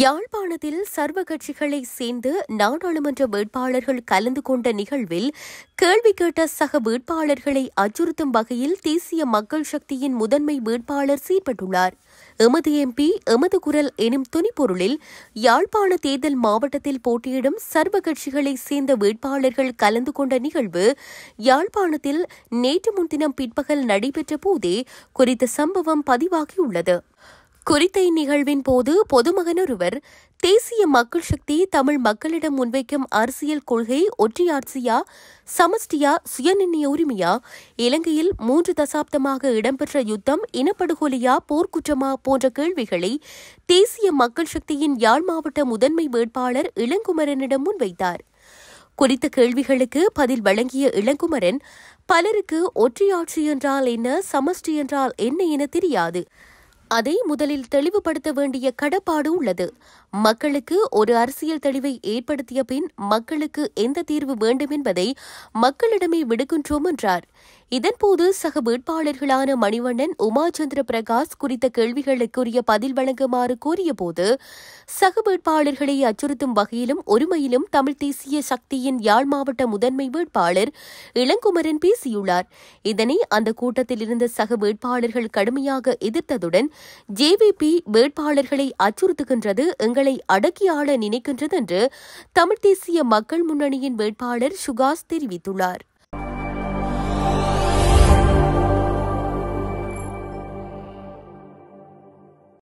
யாழ்ப்பாணத்தில் சர்வ கட்சிகளை சேர்ந்து நாடாளுமன்ற வேட்பாளர்கள் கலந்து கொண்ட நிகழ்வில் கேள்வி கேட்ட சக வேட்பாளர்களை அச்சுறுத்தும் வகையில் தேசிய மக்கள் சக்தியின் முதன்மை வேட்பாளர் சீர்பட்டுள்ளார் எமது எம்பி எமது குரல் எனும் துணிப்பொருளில் யாழ்ப்பாண தேர்தல் மாவட்டத்தில் போட்டியிடும் சர்வ கட்சிகளை சேர்ந்த வேட்பாளர்கள் கலந்து கொண்ட நிகழ்வு யாழ்ப்பாணத்தில் நேற்று முன்தினம் பிற்பகல் நடைபெற்ற போதே குறித்த சம்பவம் பதிவாகியுள்ளது குறித்த இந்நிகழ்வின் போது பொதுமகனொருவர் தேசிய மக்கள் சக்தி தமிழ் மக்களிடம் முன்வைக்கும் அரசியல் கொள்கை ஒற்றையாட்சியா சமஷ்டியா சுயநிர்ணய உரிமையா இலங்கையில் மூன்று தசாப்தமாக இடம்பெற்ற யுத்தம் இனப்படுகொலையா போர்க்குற்றமா போன்ற கேள்விகளை தேசிய மக்கள் சக்தியின் யாழ் மாவட்ட முதன்மை வேட்பாளர் இளங்குமரனிடம் முன்வைத்தார் குறித்த கேள்விகளுக்கு பதில் வழங்கிய இளங்குமரன் பலருக்கு ஒற்றையாட்சி என்றால் என்ன சமஷ்டி என்றால் என்ன என தெரியாது அதை முதலில் தெளிவுபடுத்த வேண்டிய கடப்பாடு உள்ளது மக்களுக்கு ஒரு அரசியல் தெளிவை ஏற்படுத்திய பின் மக்களுக்கு எந்த தீர்வு வேண்டும் என்பதை மக்களிடமே விடுக்கின்றோம் என்றார் இதன்போது சக வேட்பாளர்களான மணிவண்ணன் உமாச்சந்திர பிரகாஷ் குறித்த கேள்விகளுக்குரிய பதில் வழங்குமாறு கூறியபோது சக வேட்பாளர்களை அச்சுறுத்தும் வகையிலும் ஒருமையிலும் தமிழ் தேசிய சக்தியின் யாழ் மாவட்ட முதன்மை வேட்பாளர் இளங்குமரன் பேசியுள்ளார் இதனை அந்த கூட்டத்தில் இருந்த சக வேட்பாளர்கள் கடுமையாக எதிர்த்ததுடன் ஜேவிபி வேட்பாளர்களை அச்சுறுத்துகின்றது எங்களை அடக்கியாள நினைக்கின்றது என்று தமிழ் தேசிய மக்கள் முன்னணியின் வேட்பாளர் சுகாஸ் தெரிவித்துள்ளார்